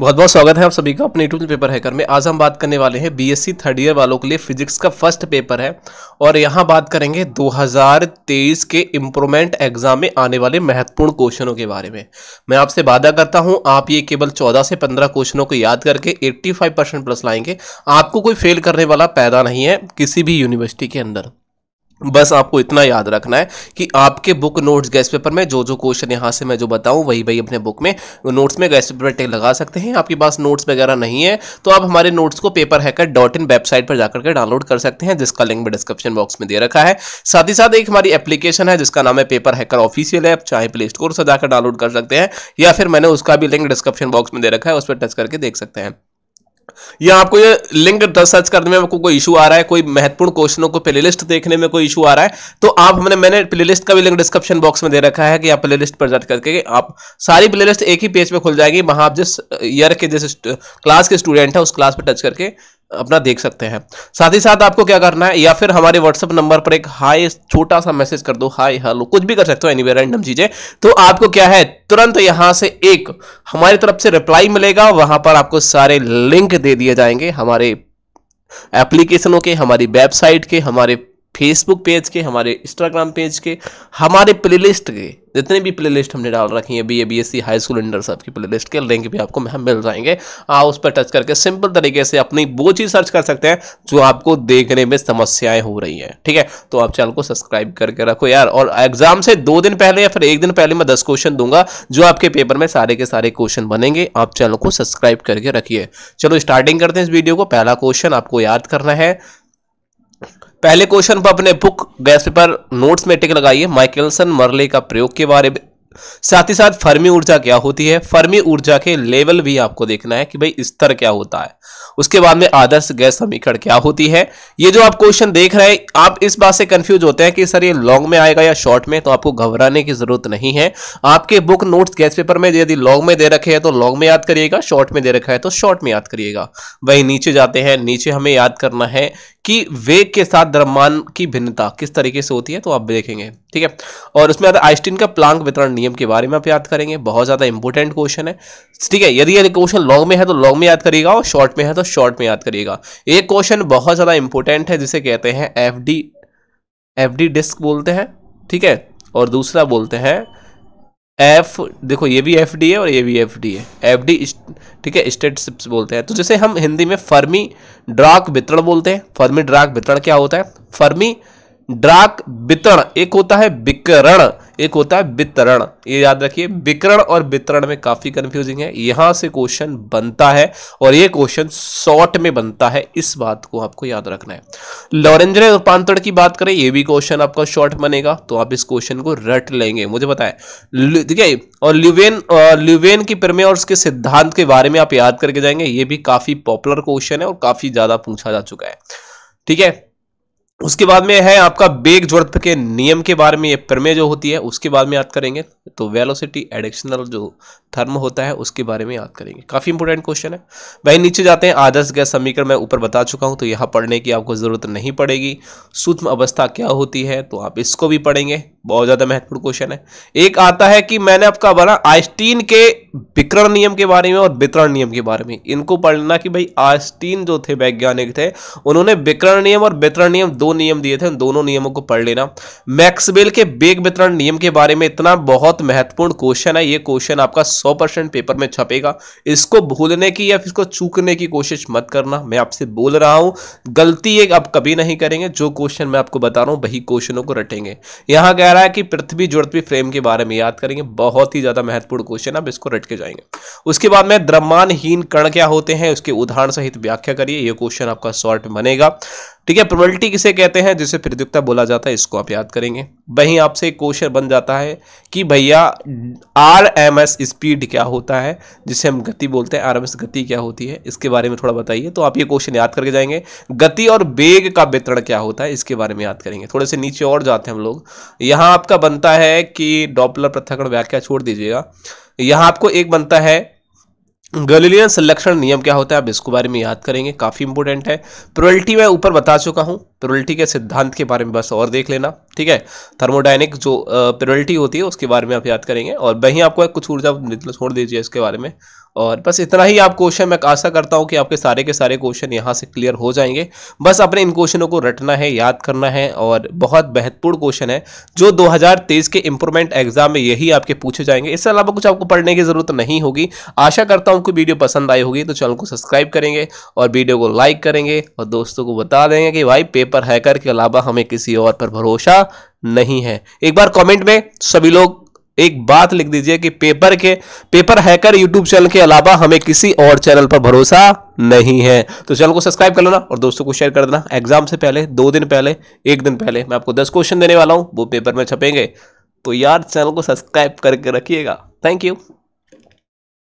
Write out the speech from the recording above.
बहुत बहुत स्वागत है आप सभी का अपने यूट्यूब पेपर हैकर में आज हम बात करने वाले हैं बीएससी थर्ड ईयर वालों के लिए फिजिक्स का फर्स्ट पेपर है और यहाँ बात करेंगे 2023 के इम्प्रूवमेंट एग्जाम में आने वाले महत्वपूर्ण क्वेश्चनों के बारे में मैं आपसे वादा करता हूँ आप ये केवल 14 से 15 क्वेश्चनों को याद करके एट्टी परसेंट प्लस लाएंगे आपको कोई फेल करने वाला पैदा नहीं है किसी भी यूनिवर्सिटी के अंदर बस आपको इतना याद रखना है कि आपके बुक नोट्स गैस पेपर में जो जो क्वेश्चन यहाँ से मैं जो बताऊँ वही वही अपने बुक में नोट्स में गैस पेपर टेक लगा सकते हैं आपके पास नोट्स वगैरह नहीं है तो आप हमारे नोट्स को paper hacker dot in website पर जाकर के डाउनलोड कर सकते हैं जिसका लिंक मैं डिस्क्रिप्शन बॉक्स में दे रखा है साथ ही साथ एक हमारी एप्लीकेशन है जिसका नाम है पेपर हैकर ऑफिशियल है चाहे प्ले स्टोर से जाकर डाउनलोड कर सकते हैं या फिर मैंने उसका भी लिंक डिस्क्रिप्शन बॉक्स में दे रखा है उस पर टच करके देख सकते हैं या आपको ये लिंक सर्च करने में आपको कोई इशू आ रहा है कोई महत्वपूर्ण क्वेश्चनों को प्लेलिस्ट देखने में कोई इशू आ रहा है तो आप हमने मैंने प्लेलिस्ट का भी लिंक डिस्क्रिप्शन बॉक्स में दे रखा है कि आप प्लेलिस्ट पर जट करके आप सारी प्लेलिस्ट एक ही पेज पे खुल जाएगी वहां आप जिस ईयर के जिस क्लास के स्टूडेंट है उस क्लास पर टच करके अपना देख सकते हैं साथ ही साथ आपको क्या करना है या फिर हमारे व्हाट्सएप नंबर पर एक हाई छोटा सा मैसेज कर दो हाई हेलो कुछ भी कर सकते हो एनी रैंडम चीजें तो आपको क्या है तुरंत यहां से एक हमारी तरफ से रिप्लाई मिलेगा वहां पर आपको सारे लिंक दे दिए जाएंगे हमारे एप्लीकेशनों के हमारी वेबसाइट के हमारे फेसबुक पेज के हमारे इंस्टाग्राम पेज के हमारे प्लेलिस्ट के जितने भी प्लेलिस्ट हमने डाल रखी है B A B S C high school inter सब की प्लेलिस्ट के लिंक भी आपको मिल जाएंगे आप उस पर टच करके सिंपल तरीके से अपनी वो चीज़ सर्च कर सकते हैं जो आपको देखने में समस्याएं हो रही हैं ठीक है तो आप चैनल को सब्सक्राइब करके रखो यार और एग्जाम से दो दिन पहले या फिर एक दिन पहले मैं दस क्वेश्चन दूंगा जो आपके पेपर में सारे के सारे क्वेश्चन बनेंगे आप चैनल को सब्सक्राइब करके रखिए चलो स्टार्टिंग करते हैं इस वीडियो को पहला क्वेश्चन आपको याद करना है पहले क्वेश्चन पर अपने बुक गैस पेपर नोट्स में टिक लगाइए माइकलसन मरले का प्रयोग के बारे में साथ ही साथ फर्मी ऊर्जा क्या होती है फर्मी ऊर्जा के लेवल भी आपको देखना है कि भाई स्तर क्या होता है उसके बाद में आदर्श गैस समीकरण क्या होती है ये जो आप क्वेश्चन देख रहे हैं आप इस बात से कंफ्यूज होते हैं कि सर ये लॉन्ग में आएगा या शॉर्ट में तो आपको घबराने की जरूरत नहीं है आपके बुक नोट्स गैस पेपर में यदि लॉन्ग में दे रखे हैं तो लॉन्ग में याद करिएगा शॉर्ट में दे रखा है तो शॉर्ट में याद करिएगा वही नीचे जाते हैं नीचे हमें याद करना है कि वेग के साथ द्रव्यमान की भिन्नता किस तरीके से होती है तो आप देखेंगे ठीक है और उसमें आता है का प्लांक वितरण नियम के बारे में आप याद करेंगे बहुत ज़्यादा इंपॉर्टेंट क्वेश्चन है ठीक है यदि यदि क्वेश्चन लॉन्ग में है तो लॉन्ग में याद करिएगा और शॉर्ट में है तो शॉर्ट में याद करिएगा एक क्वेश्चन बहुत ज़्यादा इंपॉर्टेंट है जिसे कहते हैं एफ डी डिस्क बोलते हैं ठीक है और दूसरा बोलते हैं एफ देखो ये भी एफ डी है और ये भी एफ डी है एफ डी ठीक है स्टेटशिप्स बोलते हैं तो जैसे हम हिंदी में फर्मी ड्राक वितरण बोलते हैं फर्मी ड्राक वितरण क्या होता है फर्मी ड्राक वितरण एक होता है विकरण एक होता है वितरण ये याद रखिए विकरण और वितरण में काफी कंफ्यूजिंग है यहां से क्वेश्चन बनता है और ये क्वेश्चन शॉर्ट में बनता है इस बात को आपको याद रखना है लॉरेंजरे रूपांतरण की बात करें ये भी क्वेश्चन आपका शॉर्ट बनेगा तो आप इस क्वेश्चन को रट लेंगे मुझे बताए ठीक है और ल्यूवेन ल्यूवेन की प्रमेय और उसके सिद्धांत के बारे में आप याद करके जाएंगे ये भी काफी पॉपुलर क्वेश्चन है और काफी ज्यादा पूछा जा चुका है ठीक है उसके बाद में है आपका बेग जोड़त्व के नियम के बारे में ये प्रमेय जो होती है उसके बाद में याद करेंगे तो वेलोसिटी एडिक्शनल जो थर्म होता है उसके बारे में याद करेंगे काफ़ी इंपॉर्टेंट क्वेश्चन है भाई नीचे जाते हैं आदर्श गैस समीकरण मैं ऊपर बता चुका हूं तो यहां पढ़ने की आपको ज़रूरत नहीं पड़ेगी सूक्ष्म अवस्था क्या होती है तो आप इसको भी पढ़ेंगे बहुत ज़्यादा महत्वपूर्ण क्वेश्चन है एक आता है कि मैंने आपका बना आइस्टीन के विकरण नियम के बारे में और वितरण नियम के बारे में इनको पढ़ना कि भाई आइस्टीन जो थे वैज्ञानिक थे उन्होंने विकरण नियम और वितरण नियम दो नियम दिए थे उन दोनों नियमों को पढ़ लेना मैक्सवेल के बेग वितरण नियम के बारे में इतना बहुत महत्वपूर्ण क्वेश्चन है ये क्वेश्चन आपका सौ परसेंट पेपर में छपेगा इसको भूलने की या फिर इसको चूकने की कोशिश मत करना मैं आपसे बोल रहा हूं गलती एक आप कभी नहीं करेंगे जो क्वेश्चन मैं आपको बता रहा हूं वही क्वेश्चनों को रटेंगे यहां कह रहा है कि पृथ्वी जुड़पी फ्रेम के बारे में याद करेंगे बहुत ही ज़्यादा महत्वपूर्ण क्वेश्चन आप इसको रट के जाएंगे उसके बाद में द्रमानहीन कण क्या होते हैं उसके उदाहरण सहित व्याख्या करिए यह क्वेश्चन आपका शॉर्ट बनेगा ठीक है प्रोबेबिलिटी किसे कहते हैं जिसे प्रतियोगिता बोला जाता है इसको आप याद करेंगे वहीं आपसे एक क्वेश्चन बन जाता है कि भैया आर एम एस स्पीड क्या होता है जिसे हम गति बोलते हैं आर एम एस गति क्या होती है इसके बारे में थोड़ा बताइए तो आप ये क्वेश्चन याद करके जाएंगे गति और वेग का वितरण क्या होता है इसके बारे में याद करेंगे थोड़े से नीचे और जाते हैं हम लोग यहाँ आपका बनता है कि डॉपलर प्रथाकरण व्याख्या छोड़ दीजिएगा यहाँ आपको एक बनता है गलीलियन संरक्षण नियम क्या होता है आप इसको बारे में याद करेंगे काफ़ी इंपोर्टेंट है प्रोयल्टी मैं ऊपर बता चुका हूं प्योरिटी तो के सिद्धांत के बारे में बस और देख लेना ठीक है थर्मोडाइनिक जो प्योरिटी होती है उसके बारे में आप याद करेंगे और वहीं आपको कुछ ऊर्जा छोड़ दीजिए इसके बारे में और बस इतना ही आप क्वेश्चन मैं आशा करता हूँ कि आपके सारे के सारे क्वेश्चन यहाँ से क्लियर हो जाएंगे बस अपने इन क्वेश्चनों को रटना है याद करना है और बहुत महत्वपूर्ण क्वेश्चन है जो 2023 के इंप्रूवमेंट एग्जाम में यही आपके पूछे जाएंगे इससे अलावा कुछ आपको पढ़ने की ज़रूरत नहीं होगी आशा करता हूँ कि वीडियो पसंद आई होगी तो चैनल को सब्सक्राइब करेंगे और वीडियो को लाइक करेंगे और दोस्तों को बता देंगे कि भाई पेपर पर हैकर के अलावा हमें किसी और पर भरोसा नहीं है एक बार कमेंट में सभी लोग एक बात लिख दीजिए कि पेपर के पेपर हैकर यूट्यूब चैनल के अलावा हमें किसी और चैनल पर भरोसा नहीं है तो चैनल को सब्सक्राइब कर लेना और दोस्तों को शेयर कर देना एग्जाम से पहले दो दिन पहले एक दिन पहले मैं आपको दस क्वेश्चन देने वाला हूँ वो पेपर में छपेंगे तो यार चैनल को सब्सक्राइब करके रखिएगा थैंक यू